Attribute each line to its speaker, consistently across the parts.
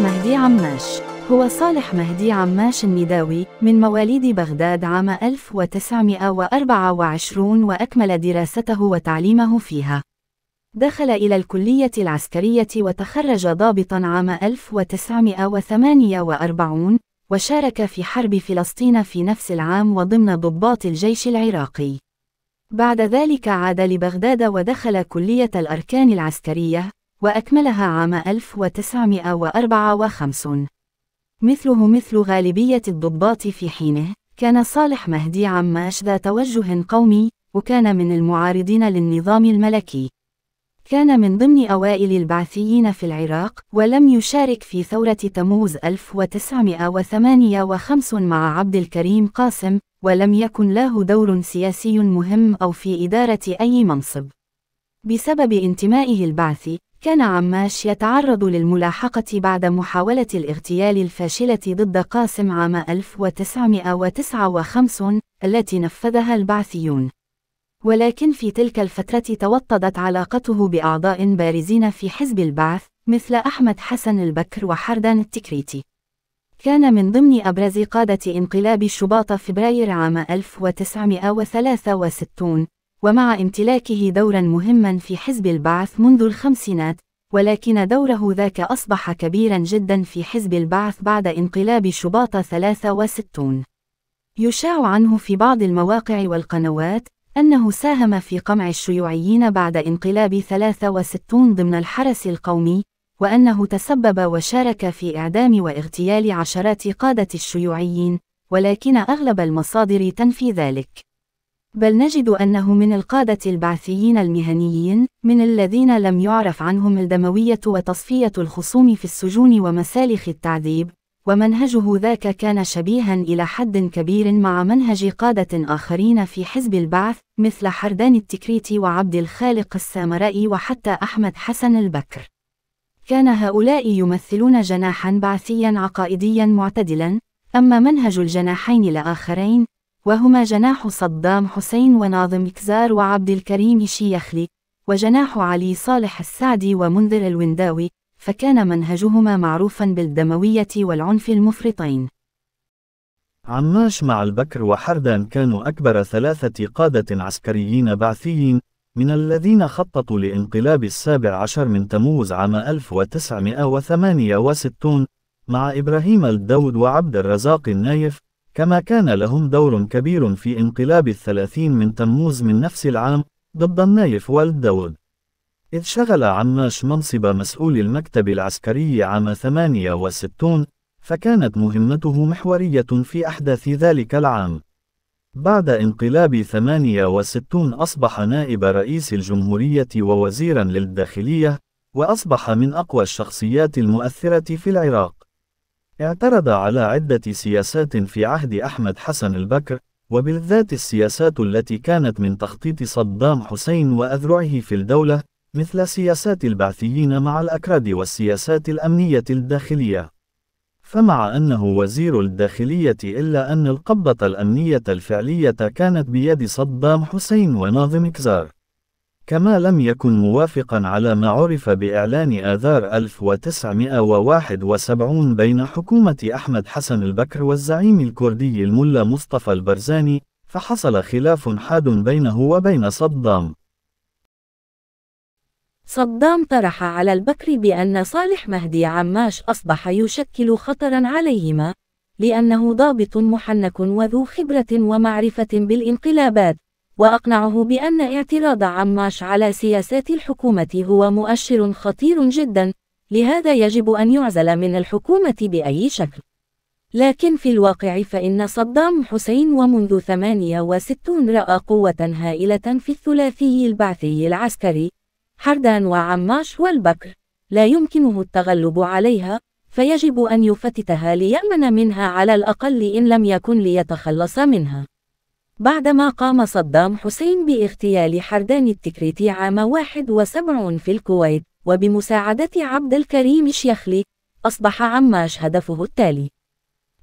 Speaker 1: مهدي عماش هو صالح مهدي عماش النداوي من مواليد بغداد عام 1924 وأكمل دراسته وتعليمه فيها دخل إلى الكلية العسكرية وتخرج ضابطا عام 1948 وشارك في حرب فلسطين في نفس العام وضمن ضباط الجيش العراقي بعد ذلك عاد لبغداد ودخل كلية الأركان العسكرية وأكملها عام 1954 مثله مثل غالبية الضباط في حينه كان صالح مهدي عم ذا توجه قومي وكان من المعارضين للنظام الملكي كان من ضمن أوائل البعثيين في العراق ولم يشارك في ثورة تموز 1958 مع عبد الكريم قاسم ولم يكن له دور سياسي مهم أو في إدارة أي منصب بسبب انتمائه البعثي كان عماش يتعرض للملاحقة بعد محاولة الاغتيال الفاشلة ضد قاسم عام 1959 التي نفذها البعثيون. ولكن في تلك الفترة توطدت علاقته بأعضاء بارزين في حزب البعث مثل أحمد حسن البكر وحردان التكريتي. كان من ضمن أبرز قادة انقلاب شباط فبراير عام 1963 ومع امتلاكه دورا مهما في حزب البعث منذ الخمسينات ولكن دوره ذاك أصبح كبيرا جدا في حزب البعث بعد انقلاب شباط 63 يشاع عنه في بعض المواقع والقنوات أنه ساهم في قمع الشيوعيين بعد انقلاب 63 ضمن الحرس القومي وأنه تسبب وشارك في إعدام واغتيال عشرات قادة الشيوعيين ولكن أغلب المصادر تنفي ذلك بل نجد أنه من القادة البعثيين المهنيين، من الذين لم يعرف عنهم الدموية وتصفية الخصوم في السجون ومسالخ التعذيب، ومنهجه ذاك كان شبيها إلى حد كبير مع منهج قادة آخرين في حزب البعث مثل حردان التكريتي وعبد الخالق السامرائي وحتى أحمد حسن البكر. كان هؤلاء يمثلون جناحا بعثيا عقائديا معتدلا، أما منهج الجناحين الآخرين وهما جناح صدام حسين وناظم كزار وعبد الكريم شيخلي وجناح علي صالح السعدي ومنذر الونداوي فكان منهجهما معروفا بالدموية والعنف المفرطين
Speaker 2: عماش مع البكر وحردان كانوا أكبر ثلاثة قادة عسكريين بعثيين من الذين خططوا لانقلاب السابع عشر من تموز عام 1968 مع إبراهيم الدود وعبد الرزاق النايف كما كان لهم دور كبير في انقلاب الثلاثين من تموز من نفس العام ضد النايف والد داود إذ شغل عماش منصب مسؤول المكتب العسكري عام 68 فكانت مهمته محورية في أحداث ذلك العام بعد انقلاب 68 أصبح نائب رئيس الجمهورية ووزيرا للداخلية وأصبح من أقوى الشخصيات المؤثرة في العراق اعترض على عدة سياسات في عهد أحمد حسن البكر وبالذات السياسات التي كانت من تخطيط صدام حسين وأذرعه في الدولة مثل سياسات البعثيين مع الأكراد والسياسات الأمنية الداخلية فمع أنه وزير الداخلية إلا أن القبضة الأمنية الفعلية كانت بيد صدام حسين وناظم كزار كما لم يكن موافقا على ما عرف بإعلان آذار 1971 بين حكومة أحمد حسن البكر والزعيم الكردي الملا مصطفى البرزاني فحصل خلاف حاد بينه وبين صدام
Speaker 3: صدام طرح على البكر بأن صالح مهدي عماش أصبح يشكل خطرا عليهما لأنه ضابط محنك وذو خبرة ومعرفة بالانقلابات وأقنعه بأن اعتراض عماش على سياسات الحكومة هو مؤشر خطير جدا لهذا يجب أن يعزل من الحكومة بأي شكل لكن في الواقع فإن صدام حسين ومنذ 68 رأى قوة هائلة في الثلاثي البعثي العسكري حردان وعماش والبكر لا يمكنه التغلب عليها فيجب أن يفتتها ليأمن منها على الأقل إن لم يكن ليتخلص منها بعدما قام صدام حسين باغتيال حردان التكريتي عام 71 في الكويت وبمساعدة عبد الكريم الشيخلي أصبح عماش هدفه التالي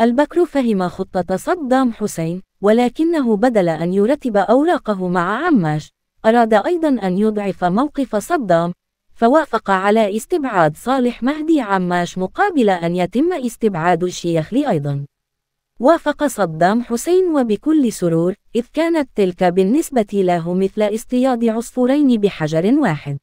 Speaker 3: البكر فهم خطة صدام حسين ولكنه بدل أن يرتب أوراقه مع عماش أراد أيضا أن يضعف موقف صدام فوافق على استبعاد صالح مهدي عماش مقابل أن يتم استبعاد الشيخلي أيضا وافق صدام حسين وبكل سرور إذ كانت تلك بالنسبة له مثل اصطياد عصفورين بحجر واحد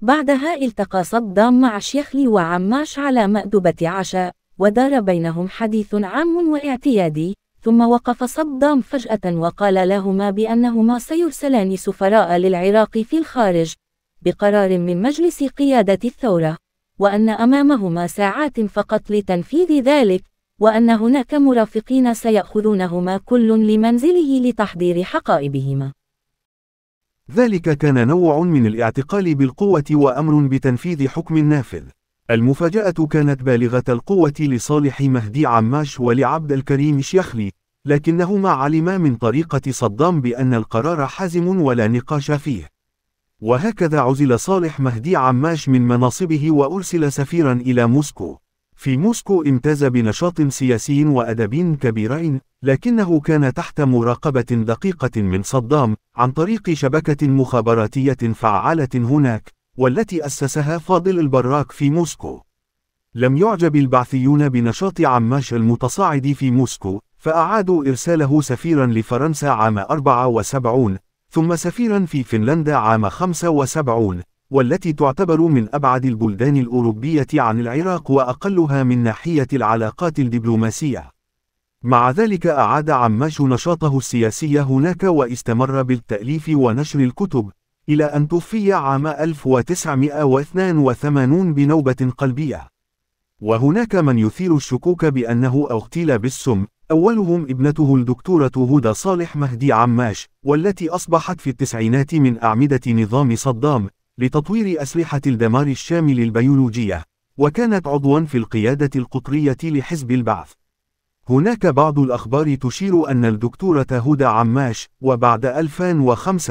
Speaker 3: بعدها التقى صدام مع شيخلي وعماش على مأدبة عشاء ودار بينهم حديث عام واعتيادي ثم وقف صدام فجأة وقال لهما بأنهما سيرسلان سفراء للعراق في الخارج بقرار من مجلس قيادة الثورة وأن أمامهما ساعات فقط لتنفيذ ذلك وأن هناك مرافقين سيأخذونهما كل لمنزله لتحضير حقائبهما.
Speaker 4: ذلك كان نوع من الاعتقال بالقوة وأمر بتنفيذ حكم نافذ. المفاجأة كانت بالغة القوة لصالح مهدي عماش ولعبد الكريم شيخلي، لكنهما علما من طريقة صدام بأن القرار حازم ولا نقاش فيه. وهكذا عزل صالح مهدي عماش من مناصبه وأرسل سفيرا إلى موسكو. في موسكو امتاز بنشاط سياسي وأدبي كبيرين، لكنه كان تحت مراقبة دقيقة من صدام عن طريق شبكة مخابراتية فعالة هناك، والتي أسسها فاضل البراك في موسكو. لم يعجب البعثيون بنشاط عماش المتصاعد في موسكو، فأعادوا إرساله سفيرا لفرنسا عام 74 ثم سفيرا في فنلندا عام 75 والتي تعتبر من أبعد البلدان الأوروبية عن العراق وأقلها من ناحية العلاقات الدبلوماسية. مع ذلك أعاد عماش نشاطه السياسي هناك واستمر بالتأليف ونشر الكتب، إلى أن توفي عام 1982 بنوبة قلبية. وهناك من يثير الشكوك بأنه أغتيل بالسم، أولهم ابنته الدكتورة هدى صالح مهدي عماش، والتي أصبحت في التسعينات من أعمدة نظام صدام، لتطوير أسلحة الدمار الشامل البيولوجية، وكانت عضواً في القيادة القطرية لحزب البعث. هناك بعض الأخبار تشير أن الدكتورة هدى عماش، وبعد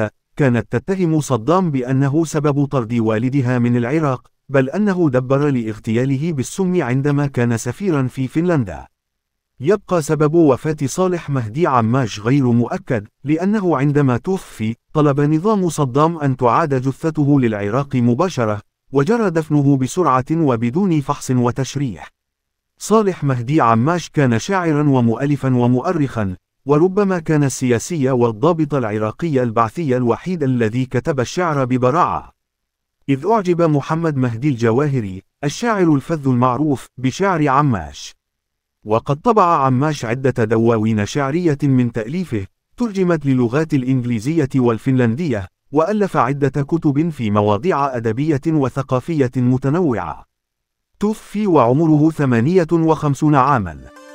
Speaker 4: 2005، كانت تتهم صدام بأنه سبب طرد والدها من العراق، بل أنه دبر لاغتياله بالسم عندما كان سفيراً في فنلندا. يبقى سبب وفاة صالح مهدي عماش غير مؤكد، لأنه عندما توفي، طلب نظام صدام أن تعاد جثته للعراق مباشرة، وجرى دفنه بسرعة وبدون فحص وتشريح. صالح مهدي عماش كان شاعرا ومؤلفا ومؤرخا، وربما كان السياسي والضابط العراقي البعثي الوحيد الذي كتب الشعر ببراعة. إذ أعجب محمد مهدي الجواهري، الشاعر الفذ المعروف، بشعر عماش. وقد طبع عماش عدة دواوين شعرية من تأليفه ترجمت للغات الإنجليزية والفنلندية وألف عدة كتب في مواضيع أدبية وثقافية متنوعة توفي وعمره 58 عاماً